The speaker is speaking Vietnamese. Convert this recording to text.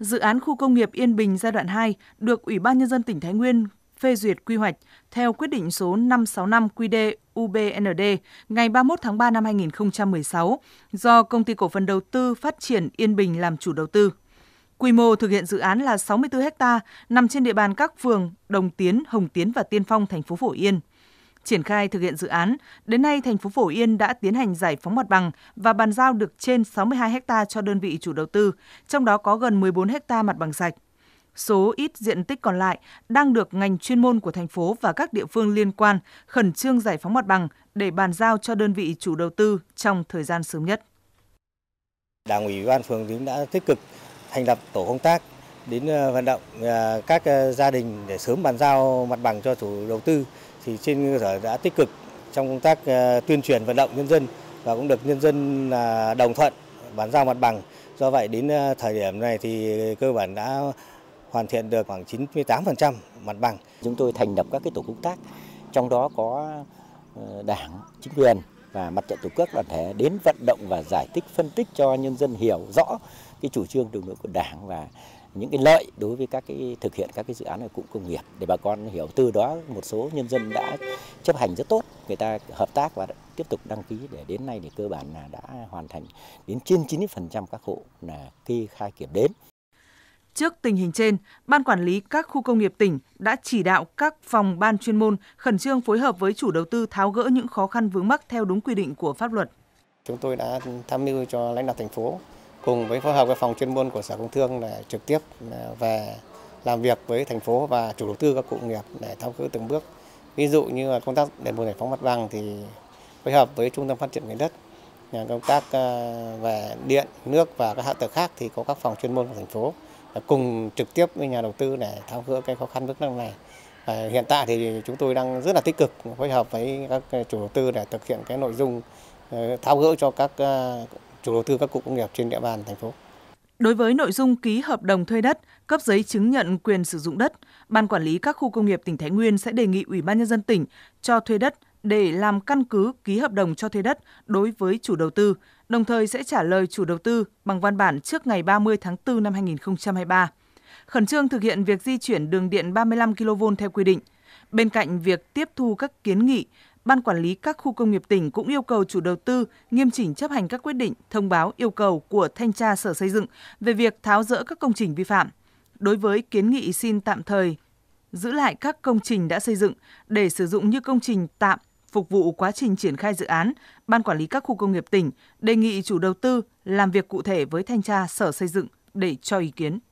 Dự án khu công nghiệp Yên Bình giai đoạn 2 được Ủy ban Nhân dân tỉnh Thái Nguyên phê duyệt quy hoạch theo quyết định số 565 QD UBND ngày 31 tháng 3 năm 2016 do Công ty Cổ phần Đầu tư Phát triển Yên Bình làm chủ đầu tư. Quy mô thực hiện dự án là 64 ha nằm trên địa bàn các phường Đồng Tiến, Hồng Tiến và Tiên Phong, thành phố Phổ Yên. Triển khai thực hiện dự án, đến nay thành phố Phổ Yên đã tiến hành giải phóng mặt bằng và bàn giao được trên 62 ha cho đơn vị chủ đầu tư, trong đó có gần 14 ha mặt bằng sạch. Số ít diện tích còn lại đang được ngành chuyên môn của thành phố và các địa phương liên quan khẩn trương giải phóng mặt bằng để bàn giao cho đơn vị chủ đầu tư trong thời gian sớm nhất. Đảng ủy ban phường cũng đã tích cực thành lập tổ công tác đến ờ, vận động ờ, các ờ, gia đình để sớm bàn giao mặt bằng cho chủ đầu tư thì trên cơ sở đã tích cực trong công tác tuyên truyền vận động nhân dân và cũng được nhân dân đồng thuận bàn giao mặt bằng. Do vậy đến thời điểm này thì cơ bản đã hoàn thiện được khoảng 98% mặt bằng. Chúng tôi thành lập các cái tổ công tác, trong đó có đảng, chính quyền và mặt trận tổ quốc đoàn thể đến vận động và giải thích phân tích cho nhân dân hiểu rõ cái chủ trương đường lối của đảng và những cái lợi đối với các cái thực hiện các cái dự án ở cụm công nghiệp để bà con hiểu từ đó một số nhân dân đã chấp hành rất tốt người ta hợp tác và tiếp tục đăng ký để đến nay thì cơ bản là đã hoàn thành đến trên 90% các hộ là kê khai kiểm đếm Trước tình hình trên, Ban Quản lý các khu công nghiệp tỉnh đã chỉ đạo các phòng ban chuyên môn khẩn trương phối hợp với chủ đầu tư tháo gỡ những khó khăn vướng mắc theo đúng quy định của pháp luật. Chúng tôi đã tham mưu cho lãnh đạo thành phố cùng với phối hợp với phòng chuyên môn của Sở Công Thương là trực tiếp à, về làm việc với thành phố và chủ đầu tư các cụm nghiệp để tháo gỡ từng bước. Ví dụ như là công tác đền bù giải phóng mặt bằng thì phối hợp với Trung tâm Phát triển Miền đất, nhà công tác à, về điện, nước và các hạ tầng khác thì có các phòng chuyên môn của thành phố à, cùng trực tiếp với nhà đầu tư để tháo gỡ cái khó khăn bước năm này. Và hiện tại thì chúng tôi đang rất là tích cực phối hợp với các chủ đầu tư để thực hiện cái nội dung ờ, tháo gỡ cho các chủ đầu tư các cụm công nghiệp trên địa bàn thành phố. Đối với nội dung ký hợp đồng thuê đất, cấp giấy chứng nhận quyền sử dụng đất, Ban quản lý các khu công nghiệp tỉnh Thái Nguyên sẽ đề nghị Ủy ban nhân dân tỉnh cho thuê đất để làm căn cứ ký hợp đồng cho thuê đất đối với chủ đầu tư, đồng thời sẽ trả lời chủ đầu tư bằng văn bản trước ngày 30 tháng 4 năm 2023. Khẩn trương thực hiện việc di chuyển đường điện 35 kV theo quy định. Bên cạnh việc tiếp thu các kiến nghị, Ban quản lý các khu công nghiệp tỉnh cũng yêu cầu chủ đầu tư nghiêm chỉnh chấp hành các quyết định, thông báo yêu cầu của thanh tra Sở Xây dựng về việc tháo rỡ các công trình vi phạm. Đối với kiến nghị xin tạm thời giữ lại các công trình đã xây dựng để sử dụng như công trình tạm phục vụ quá trình triển khai dự án, Ban quản lý các khu công nghiệp tỉnh đề nghị chủ đầu tư làm việc cụ thể với thanh tra Sở Xây dựng để cho ý kiến.